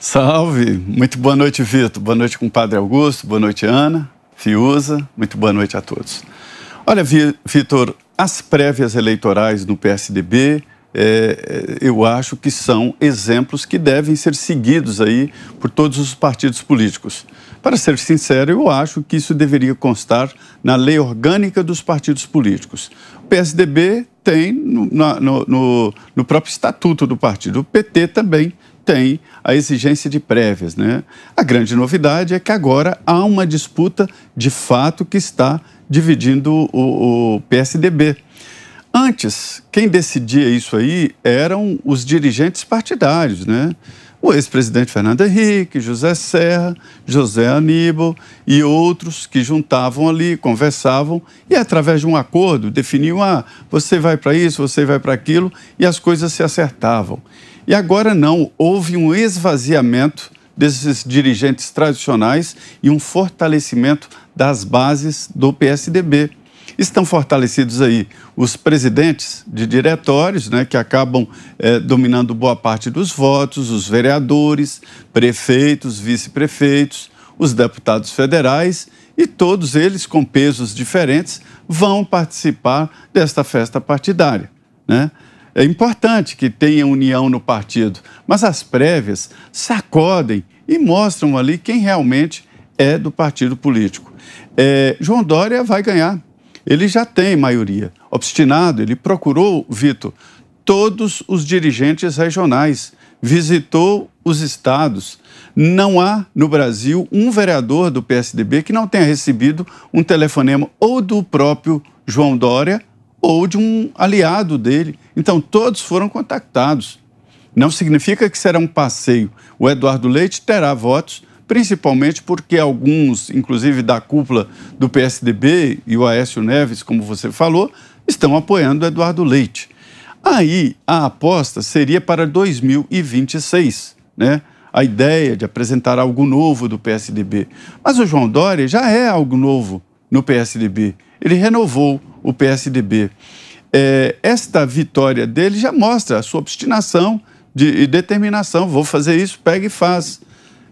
Salve! Muito boa noite, Vitor. Boa noite, compadre Augusto. Boa noite, Ana, Fiuza. Muito boa noite a todos. Olha, Vitor, as prévias eleitorais no PSDB, é, é, eu acho que são exemplos que devem ser seguidos aí por todos os partidos políticos. Para ser sincero, eu acho que isso deveria constar na lei orgânica dos partidos políticos. O PSDB tem no, no, no, no próprio estatuto do partido, o PT também tem a exigência de prévias. Né? A grande novidade é que agora há uma disputa de fato que está dividindo o, o PSDB. Antes, quem decidia isso aí eram os dirigentes partidários, né? O ex-presidente Fernando Henrique, José Serra, José Aníbal e outros que juntavam ali, conversavam e, através de um acordo, definiam: ah, você vai para isso, você vai para aquilo, e as coisas se acertavam. E agora não, houve um esvaziamento desses dirigentes tradicionais e um fortalecimento das bases do PSDB. Estão fortalecidos aí os presidentes de diretórios, né, que acabam é, dominando boa parte dos votos, os vereadores, prefeitos, vice-prefeitos, os deputados federais e todos eles, com pesos diferentes, vão participar desta festa partidária. Né? É importante que tenha união no partido, mas as prévias sacodem e mostram ali quem realmente é do partido político. É, João Dória vai ganhar ele já tem maioria. Obstinado, ele procurou, Vitor, todos os dirigentes regionais, visitou os estados. Não há no Brasil um vereador do PSDB que não tenha recebido um telefonema ou do próprio João Dória ou de um aliado dele. Então, todos foram contactados. Não significa que será um passeio. O Eduardo Leite terá votos principalmente porque alguns, inclusive da cúpula do PSDB e o Aécio Neves, como você falou, estão apoiando Eduardo Leite. Aí a aposta seria para 2026, né? A ideia de apresentar algo novo do PSDB. Mas o João Dória já é algo novo no PSDB. Ele renovou o PSDB. É, esta vitória dele já mostra a sua obstinação de, e determinação. Vou fazer isso, pega e faz.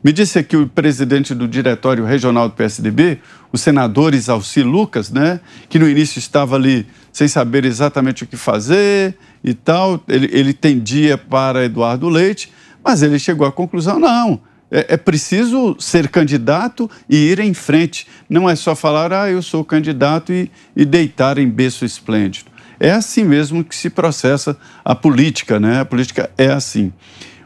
Me disse aqui o presidente do Diretório Regional do PSDB, o senador Isalci Lucas, né, que no início estava ali sem saber exatamente o que fazer e tal. Ele, ele tendia para Eduardo Leite, mas ele chegou à conclusão: não, é, é, preciso ser candidato e ir em frente. Não é só falar, ah, eu sou candidato e, e deitar em berço esplêndido. É assim mesmo que se processa a política, né? A política é assim.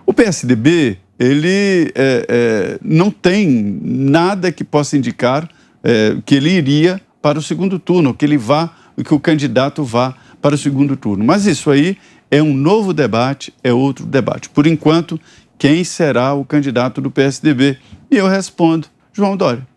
O PSDB ele é, é, não tem nada que possa indicar é, que ele iria para o segundo turno, que ele vá, que o candidato vá para o segundo turno. Mas isso aí é um novo debate, é outro debate. Por enquanto, quem será o candidato do PSDB? E eu respondo, João Dória.